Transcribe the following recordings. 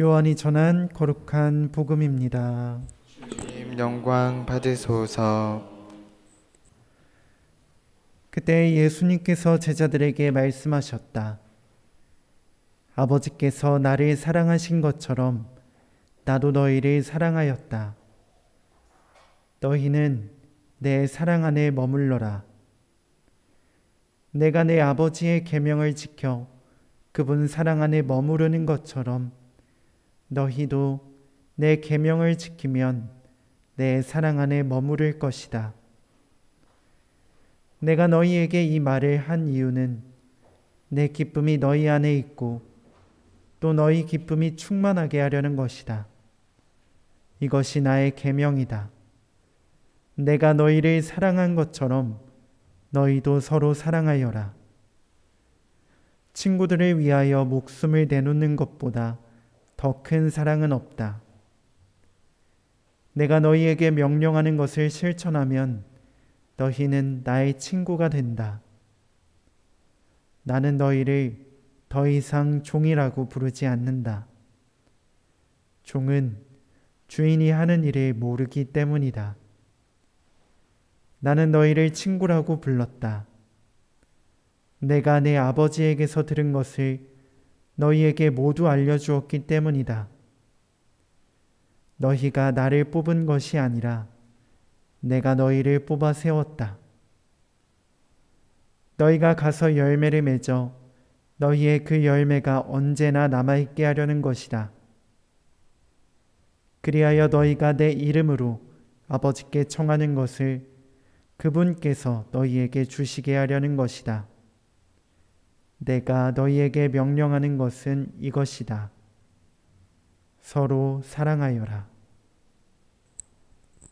요한이 전한 거룩한 복음입니다. 주님 영광 받으소서. 그때 예수님께서 제자들에게 말씀하셨다. 아버지께서 나를 사랑하신 것처럼 나도 너희를 사랑하였다. 너희는 내 사랑 안에 머물러라. 내가 내 아버지의 계명을 지켜 그분 사랑 안에 머무르는 것처럼 너희도 내 계명을 지키면 내 사랑 안에 머무를 것이다. 내가 너희에게 이 말을 한 이유는 내 기쁨이 너희 안에 있고 또 너희 기쁨이 충만하게 하려는 것이다. 이것이 나의 계명이다. 내가 너희를 사랑한 것처럼 너희도 서로 사랑하여라. 친구들을 위하여 목숨을 내놓는 것보다 더큰 사랑은 없다. 내가 너희에게 명령하는 것을 실천하면 너희는 나의 친구가 된다. 나는 너희를 더 이상 종이라고 부르지 않는다. 종은 주인이 하는 일을 모르기 때문이다. 나는 너희를 친구라고 불렀다. 내가 내 아버지에게서 들은 것을 너희에게 모두 알려주었기 때문이다. 너희가 나를 뽑은 것이 아니라 내가 너희를 뽑아 세웠다. 너희가 가서 열매를 맺어 너희의 그 열매가 언제나 남아있게 하려는 것이다. 그리하여 너희가 내 이름으로 아버지께 청하는 것을 그분께서 너희에게 주시게 하려는 것이다. 내가 너희에게 명령하는 것은 이것이다. 서로 사랑하여라.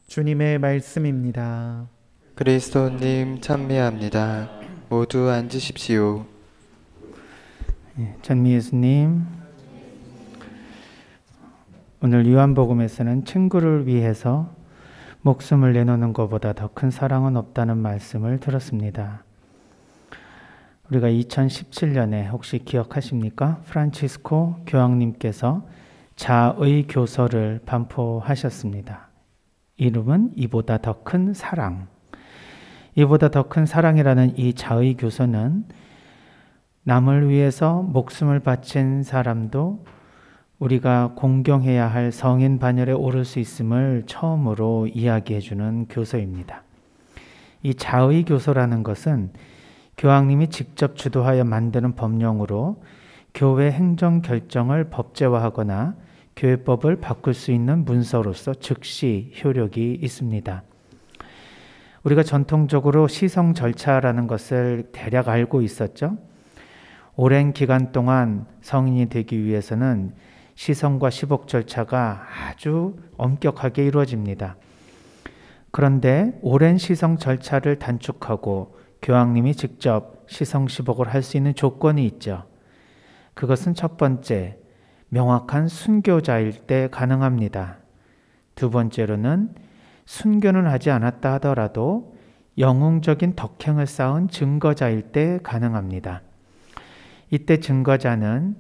주님의 말씀입니다. 그리스도님 찬미합니다. 모두 앉으십시오. 예, 찬미 예수님. 오늘 요한복음에서는 친구를 위해서 목숨을 내놓는 것보다 더 큰 사랑은 없다는 말씀을 들었습니다. 우리가 2017년에 혹시 기억하십니까? 프란치스코 교황님께서 자의 교서를 반포하셨습니다. 이름은 이보다 더 큰 사랑. 이보다 더 큰 사랑이라는 이 자의 교서는 남을 위해서 목숨을 바친 사람도 우리가 공경해야 할 성인 반열에 오를 수 있음을 처음으로 이야기해 주는 교서입니다. 이 자의 교서라는 것은 교황님이 직접 주도하여 만드는 법령으로 교회 행정 결정을 법제화하거나 교회법을 바꿀 수 있는 문서로서 즉시 효력이 있습니다. 우리가 전통적으로 시성 절차라는 것을 대략 알고 있었죠. 오랜 기간 동안 성인이 되기 위해서는 시성과 시복 절차가 아주 엄격하게 이루어집니다. 그런데 오랜 시성 절차를 단축하고 교황님이 직접 시성시복을 할 수 있는 조건이 있죠. 그것은 첫 번째, 명확한 순교자일 때 가능합니다. 두 번째로는 순교는 하지 않았다 하더라도 영웅적인 덕행을 쌓은 증거자일 때 가능합니다. 이때 증거자는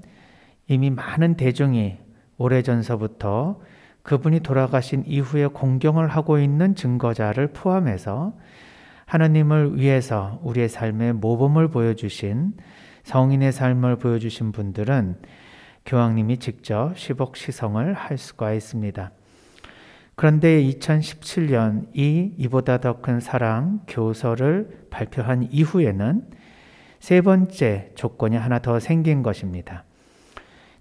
이미 많은 대중이 오래전서부터 그분이 돌아가신 이후에 공경을 하고 있는 증거자를 포함해서 하나님을 위해서 우리의 삶의 모범을 보여주신 성인의 삶을 보여주신 분들은 교황님이 직접 10억 시성을 할 수가 있습니다. 그런데 2017년 이 이보다 더 큰 사랑 교서를 발표한 이후에는 세 번째 조건이 하나 더 생긴 것입니다.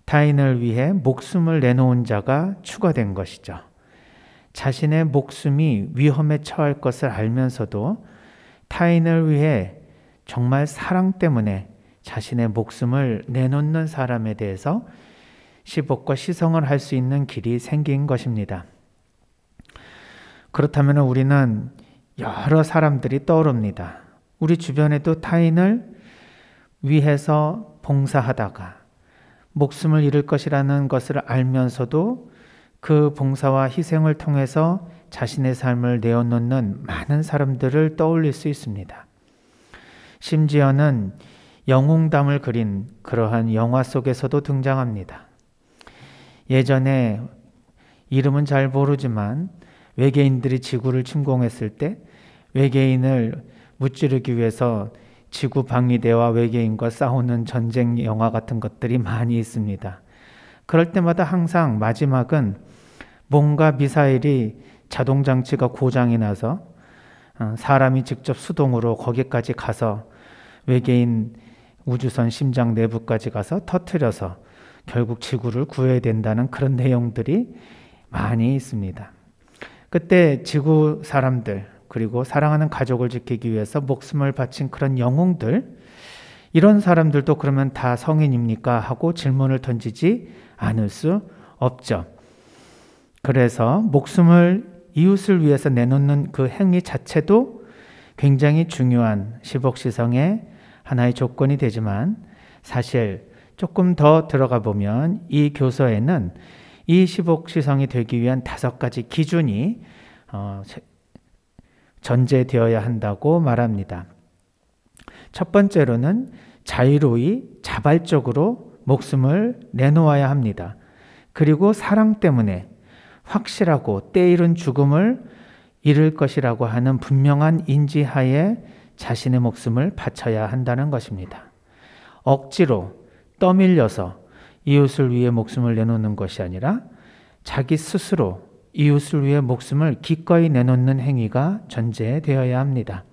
타인을 위해 목숨을 내놓은 자가 추가된 것이죠. 자신의 목숨이 위험에 처할 것을 알면서도 타인을 위해 정말 사랑 때문에 자신의 목숨을 내놓는 사람에 대해서 시복과 시성을 할 수 있는 길이 생긴 것입니다. 그렇다면 우리는 여러 사람들이 떠오릅니다. 우리 주변에도 타인을 위해서 봉사하다가 목숨을 잃을 것이라는 것을 알면서도 그 봉사와 희생을 통해서 자신의 삶을 내어놓는 많은 사람들을 떠올릴 수 있습니다. 심지어는 영웅담을 그린 그러한 영화 속에서도 등장합니다. 예전에 이름은 잘 모르지만 외계인들이 지구를 침공했을 때 외계인을 무찌르기 위해서 지구 방위대와 외계인과 싸우는 전쟁 영화 같은 것들이 많이 있습니다. 그럴 때마다 항상 마지막은 뭔가 미사일이 자동장치가 고장이 나서 어, 사람이 직접 수동으로 거기까지 가서 외계인 우주선 심장 내부까지 가서 터트려서 결국 지구를 구해야 된다는 그런 내용들이 많이 있습니다. 그때 지구 사람들 그리고 사랑하는 가족을 지키기 위해서 목숨을 바친 그런 영웅들 이런 사람들도 그러면 다 성인입니까 하고 질문을 던지지 않을 수 없죠. 그래서 목숨을 이웃을 위해서 내놓는 그 행위 자체도 굉장히 중요한 시복 시성의 하나의 조건이 되지만 사실 조금 더 들어가 보면 이 교서에는 이 시복 시성이 되기 위한 다섯 가지 기준이 어, 전제되어야 한다고 말합니다. 첫 번째로는 자유로이 자발적으로 목숨을 내놓아야 합니다. 그리고 사랑 때문에 확실하고 때이른 죽음을 이를 것이라고 하는 분명한 인지하에 자신의 목숨을 바쳐야 한다는 것입니다. 억지로 떠밀려서 이웃을 위해 목숨을 내놓는 것이 아니라 자기 스스로 이웃을 위해 목숨을 기꺼이 내놓는 행위가 전제되어야 합니다.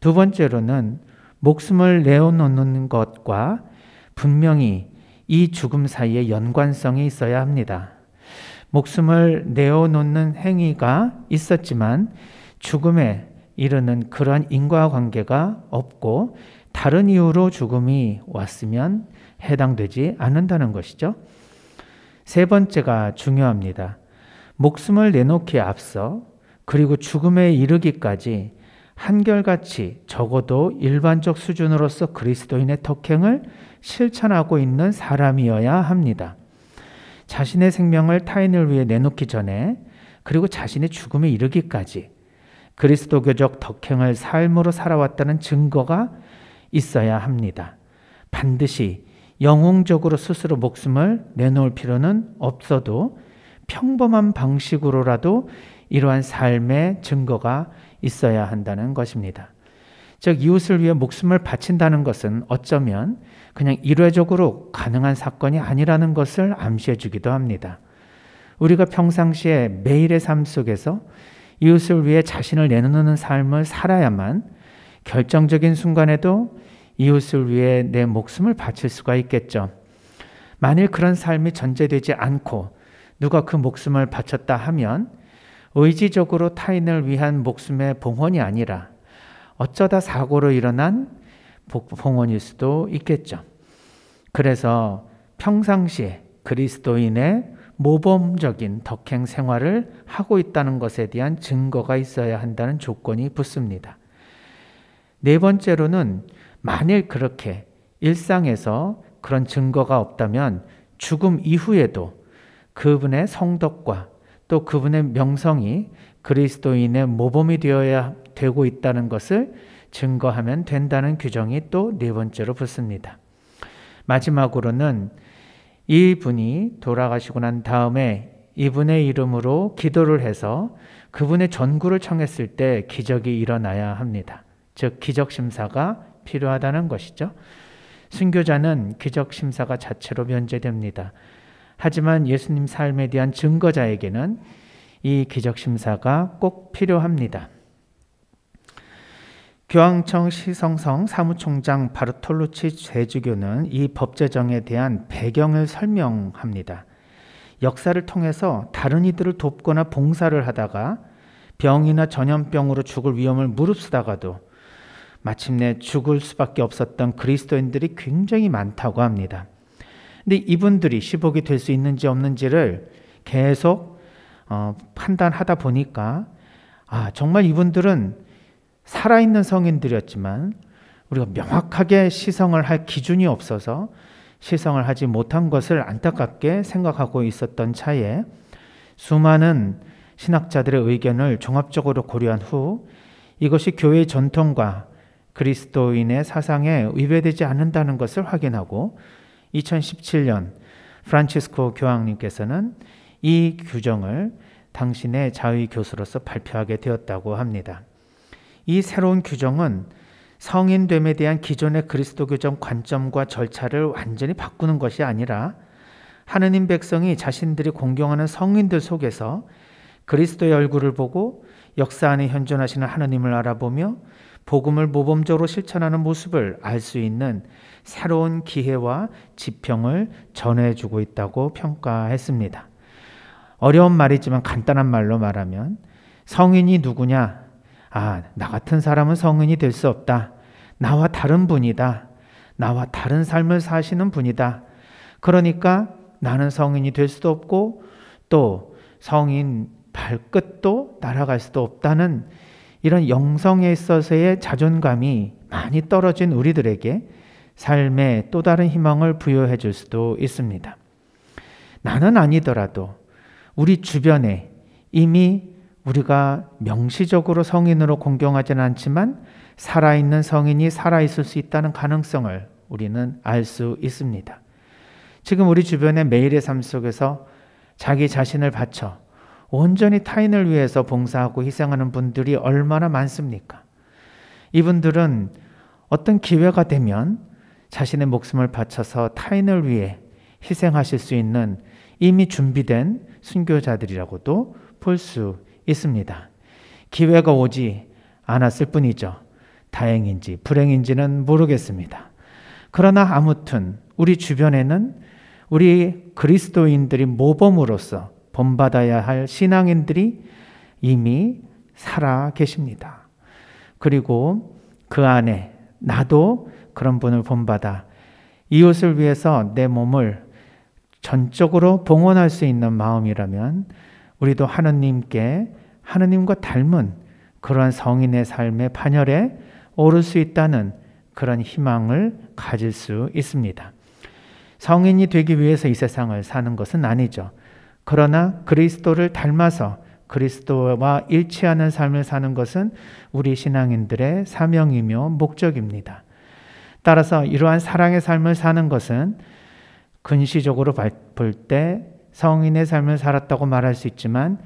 두 번째로는 목숨을 내놓는 것과 분명히 이 죽음 사이에 연관성이 있어야 합니다. 목숨을 내어놓는 행위가 있었지만 죽음에 이르는 그러한 인과관계가 없고 다른 이유로 죽음이 왔으면 해당되지 않는다는 것이죠. 세 번째가 중요합니다. 목숨을 내놓기 앞서 그리고 죽음에 이르기까지 한결같이 적어도 일반적 수준으로서 그리스도인의 덕행을 실천하고 있는 사람이어야 합니다. 자신의 생명을 타인을 위해 내놓기 전에 그리고 자신의 죽음에 이르기까지 그리스도교적 덕행을 삶으로 살아왔다는 증거가 있어야 합니다. 반드시 영웅적으로 스스로 목숨을 내놓을 필요는 없어도 평범한 방식으로라도 이러한 삶의 증거가 있어야 한다는 것입니다. 즉, 이웃을 위해 목숨을 바친다는 것은 어쩌면 그냥 일회적으로 가능한 사건이 아니라는 것을 암시해 주기도 합니다. 우리가 평상시에 매일의 삶 속에서 이웃을 위해 자신을 내놓는 삶을 살아야만 결정적인 순간에도 이웃을 위해 내 목숨을 바칠 수가 있겠죠. 만일 그런 삶이 전제되지 않고 누가 그 목숨을 바쳤다 하면 의지적으로 타인을 위한 목숨의 봉헌이 아니라 어쩌다 사고로 일어난 복봉원일 수도 있겠죠. 그래서 평상시에 그리스도인의 모범적인 덕행 생활을 하고 있다는 것에 대한 증거가 있어야 한다는 조건이 붙습니다. 네 번째로는 만일 그렇게 일상에서 그런 증거가 없다면 죽음 이후에도 그분의 성덕과 또 그분의 명성이 그리스도인의 모범이 되어야 되고 있다는 것을 증거하면 된다는 규정이 또 네 번째로 붙습니다. 마지막으로는 이분이 돌아가시고 난 다음에 이분의 이름으로 기도를 해서 그분의 전구를 청했을 때 기적이 일어나야 합니다. 즉 기적 심사가 필요하다는 것이죠. 순교자는 기적 심사가 자체로 면제됩니다. 하지만 예수님 삶에 대한 증거자에게는 이 기적 심사가 꼭 필요합니다. 교황청 시성성 사무총장 바르톨루치 제주교는 이 법제정에 대한 배경을 설명합니다. 역사를 통해서 다른 이들을 돕거나 봉사를 하다가 병이나 전염병으로 죽을 위험을 무릅쓰다가도 마침내 죽을 수밖에 없었던 그리스도인들이 굉장히 많다고 합니다. 근데 이분들이 시복이 될 수 있는지 없는지를 계속 어, 판단하다 보니까 아, 정말 이분들은 살아있는 성인들이었지만 우리가 명확하게 시성을 할 기준이 없어서 시성을 하지 못한 것을 안타깝게 생각하고 있었던 차에 수많은 신학자들의 의견을 종합적으로 고려한 후 이것이 교회의 전통과 그리스도인의 사상에 위배되지 않는다는 것을 확인하고 2017년 프란치스코 교황님께서는 이 규정을 당신의 자의 교수로서 발표하게 되었다고 합니다. 이 새로운 규정은 성인됨에 대한 기존의 그리스도교적 관점과 절차를 완전히 바꾸는 것이 아니라 하느님 백성이 자신들이 공경하는 성인들 속에서 그리스도의 얼굴을 보고 역사 안에 현존하시는 하느님을 알아보며 복음을 모범적으로 실천하는 모습을 알 수 있는 새로운 기회와 지평을 전해주고 있다고 평가했습니다. 어려운 말이지만 간단한 말로 말하면 성인이 누구냐 아, 나 같은 사람은 성인이 될 수 없다. 나와 다른 분이다. 나와 다른 삶을 사시는 분이다. 그러니까 나는 성인이 될 수도 없고 또 성인 발끝도 날아갈 수도 없다는 이런 영성에 있어서의 자존감이 많이 떨어진 우리들에게 삶에 또 다른 희망을 부여해 줄 수도 있습니다. 나는 아니더라도 우리 주변에 이미 우리가 명시적으로 성인으로 공경하진 않지만 살아있는 성인이 살아있을 수 있다는 가능성을 우리는 알 수 있습니다. 지금 우리 주변의 매일의 삶 속에서 자기 자신을 바쳐 온전히 타인을 위해서 봉사하고 희생하는 분들이 얼마나 많습니까? 이분들은 어떤 기회가 되면 자신의 목숨을 바쳐서 타인을 위해 희생하실 수 있는 이미 준비된 순교자들이라고도 볼수 있습니다. 기회가 오지 않았을 뿐이죠. 다행인지 불행인지는 모르겠습니다. 그러나 아무튼 우리 주변에는 우리 그리스도인들이 모범으로서 본받아야 할 신앙인들이 이미 살아 계십니다. 그리고 그 안에 나도 그런 분을 본받아 이웃을 위해서 내 몸을 전적으로 봉헌할 수 있는 마음이라면 우리도 하느님께 하느님과 닮은 그러한 성인의 삶의 반열에 오를 수 있다는 그런 희망을 가질 수 있습니다. 성인이 되기 위해서 이 세상을 사는 것은 아니죠. 그러나 그리스도를 닮아서 그리스도와 일치하는 삶을 사는 것은 우리 신앙인들의 사명이며 목적입니다. 따라서 이러한 사랑의 삶을 사는 것은 근시적으로 볼때 성인의 삶을 살았다고 말할 수 있지만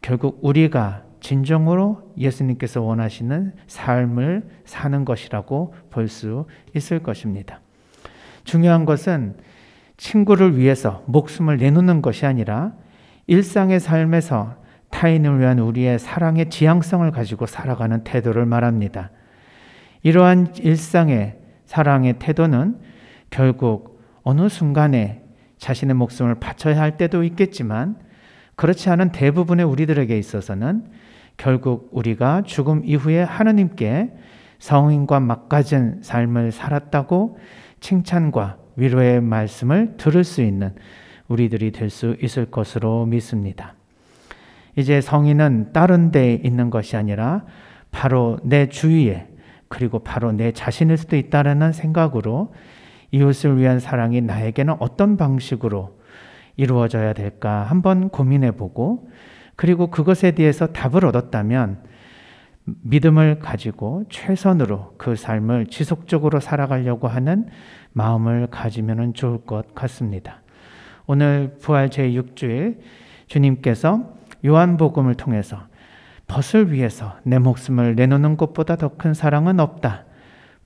결국 우리가 진정으로 예수님께서 원하시는 삶을 사는 것이라고 볼 수 있을 것입니다. 중요한 것은 친구를 위해서 목숨을 내놓는 것이 아니라 일상의 삶에서 타인을 위한 우리의 사랑의 지향성을 가지고 살아가는 태도를 말합니다. 이러한 일상의 사랑의 태도는 결국 어느 순간에 자신의 목숨을 바쳐야 할 때도 있겠지만 그렇지 않은 대부분의 우리들에게 있어서는 결국 우리가 죽음 이후에 하느님께 성인과 맞가진 삶을 살았다고 칭찬과 위로의 말씀을 들을 수 있는 우리들이 될 수 있을 것으로 믿습니다. 이제 성인은 다른 데에 있는 것이 아니라 바로 내 주위에 그리고 바로 내 자신일 수도 있다라는 생각으로 이웃을 위한 사랑이 나에게는 어떤 방식으로 이루어져야 될까 한번 고민해 보고 그리고 그것에 대해서 답을 얻었다면 믿음을 가지고 최선으로 그 삶을 지속적으로 살아가려고 하는 마음을 가지면 좋을 것 같습니다. 오늘 부활 제6주일 주님께서 요한복음을 통해서 벗을 위해서 내 목숨을 내놓는 것보다 더 큰 사랑은 없다.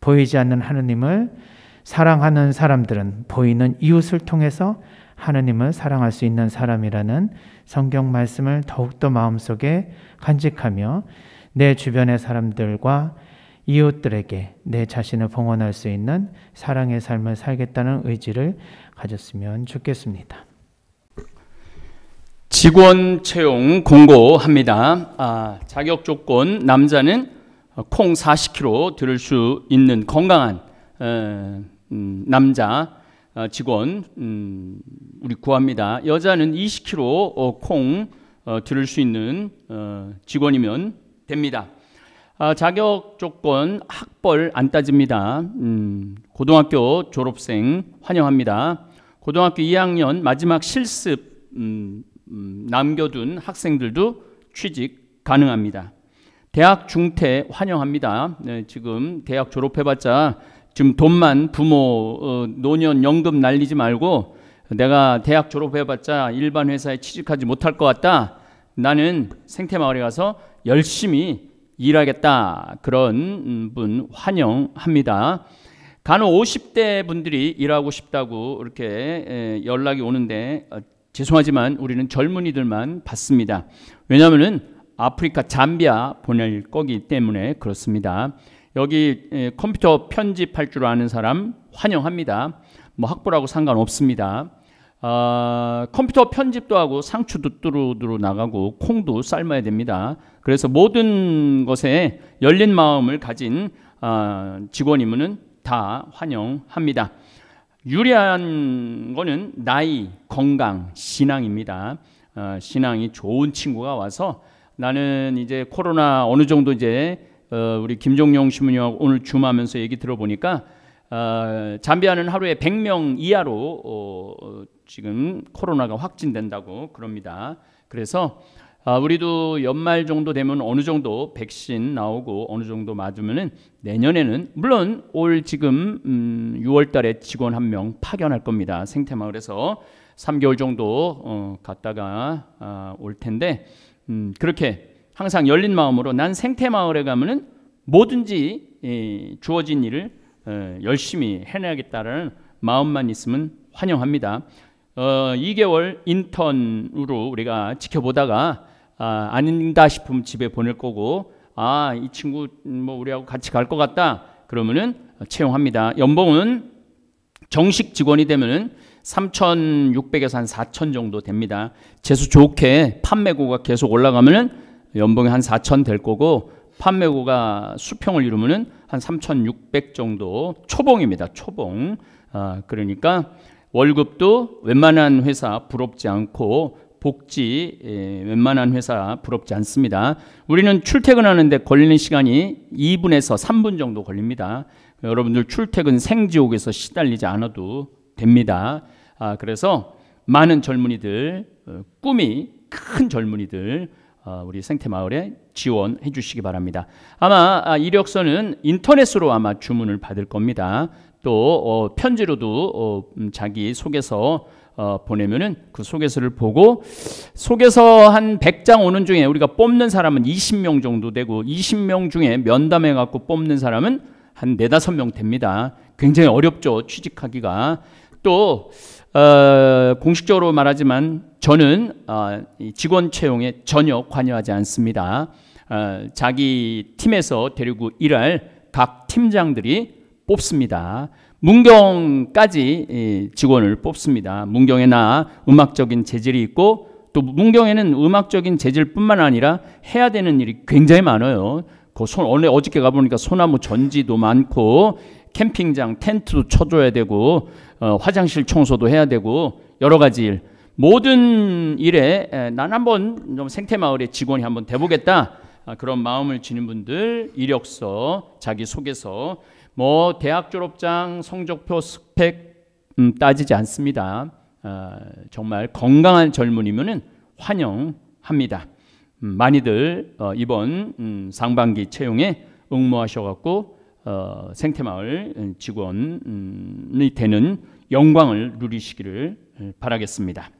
보이지 않는 하느님을 사랑하는 사람들은 보이는 이웃을 통해서 하느님을 사랑할 수 있는 사람이라는 성경 말씀을 더욱더 마음속에 간직하며 내 주변의 사람들과 이웃들에게 내 자신을 봉헌할 수 있는 사랑의 삶을 살겠다는 의지를 가졌으면 좋겠습니다. 직원 채용 공고합니다. 아, 자격 조건 남자는 콩 40kg 들을 수 있는 건강한 음, 남자 어, 직원 음, 우리 구합니다. 여자는 20kg 어, 콩 어, 들을 수 있는 직원이면 됩니다. 아, 자격 조건 학벌 안 따집니다. 음, 고등학교 졸업생 환영합니다. 고등학교 2학년 마지막 실습 남겨둔 학생들도 취직 가능합니다. 대학 중퇴 환영합니다. 네, 지금 대학 졸업해봤자 지금 돈만 부모 어, 노년 연금 날리지 말고 내가 대학 졸업해봤자 일반 회사에 취직하지 못할 것 같다. 나는 생태마을에 가서 열심히 일하겠다. 그런 음, 분 환영합니다. 간혹 50대 분들이 일하고 싶다고 이렇게 연락이 오는데 어, 죄송하지만 우리는 젊은이들만 받습니다. 왜냐하면 아프리카 잠비아 보낼 거기 때문에 그렇습니다. 여기 예, 컴퓨터 편집할 줄 아는 사람 환영합니다. 뭐 학부라고 상관없습니다. 어, 컴퓨터 편집도 하고 상추도 뚜루뚜루 나가고 콩도 삶아야 됩니다. 그래서 모든 것에 열린 마음을 가진 어, 직원이면은 다 환영합니다. 유리한 거는 나이, 건강, 신앙입니다. 어, 신앙이 좋은 친구가 와서 나는 이제 코로나 어느 정도 이제 어, 우리 김종용 신문이하고 오늘 줌하면서 얘기 들어보니까 아, 어, 잠비아는 하루에 100명 이하로 어, 지금 코로나가 확진된다고 그럽니다. 그래서 아, 우리도 연말 정도 되면 어느 정도 백신 나오고 어느 정도 맞으면은 내년에는 물론 올 지금 음, 6월달에 직원 한 명 파견할 겁니다 생태마을에서 3개월 정도 어, 갔다가 아, 올 텐데 음, 그렇게 항상 열린 마음으로 난 생태 마을에 가면은 뭐든지 예, 주어진 일을 어, 열심히 해내야겠다는 마음만 있으면 환영합니다. 어, 2개월 인턴으로 우리가 지켜보다가 아, 아닌다 싶으면 집에 보낼 거고 아 이 친구 음, 뭐 우리하고 같이 갈 것 같다 그러면은 채용합니다. 연봉은 정식 직원이 되면은 3,600에서 한 4,000 정도 됩니다. 재수 좋게 판매고가 계속 올라가면은 연봉이 한 4천 될 거고 판매고가 수평을 이루면은 한3,600 정도 초봉입니다. 초봉. 아, 그러니까 월급도 웬만한 회사 부럽지 않고 복지 예, 웬만한 회사 부럽지 않습니다. 우리는 출퇴근하는데 걸리는 시간이 2분에서 3분 정도 걸립니다. 여러분들 출퇴근 생지옥에서 시달리지 않아도 됩니다. 아, 그래서 많은 젊은이들 어, 꿈이 큰 젊은이들 어, 우리 생태 마을에 지원해 주시기 바랍니다. 아마 아, 이력서는 인터넷으로 아마 주문을 받을 겁니다. 또 어, 편지로도 어, 음, 자기 소개서 보내면은 그 소개서를 보고 소개서 한 100장 오는 중에 우리가 뽑는 사람은 20명 정도 되고 20명 중에 면담해 갖고 뽑는 사람은 한네다명 됩니다. 굉장히 어렵죠 취직하기가 또 어, 공식적으로 말하지만 저는 어, 직원 채용에 전혀 관여하지 않습니다. 어, 자기 팀에서 데리고 일할 각 팀장들이 뽑습니다. 문경까지 이 직원을 뽑습니다. 문경에나 음악적인 재질이 있고 또 문경에는 음악적인 재질뿐만 아니라 해야 되는 일이 굉장히 많아요. 그 손, 원래 어저께 가보니까 소나무 전지도 많고 캠핑장 텐트도 쳐줘야 되고 어, 화장실 청소도 해야 되고 여러 가지 일 모든 일에 에, 난 한번 좀 생태마을의 직원이 한번 돼보겠다 아, 그런 마음을 지닌 분들 이력서 자기 소개서 뭐 대학 졸업장 성적표 스펙 음, 따지지 않습니다 아, 정말 건강한 젊은이면은 환영합니다 음, 많이들 어, 이번 음, 상반기 채용에 응모하셔갖고 어, 생태마을 음, 직원이 되는 영광을 누리시기를 음, 바라겠습니다.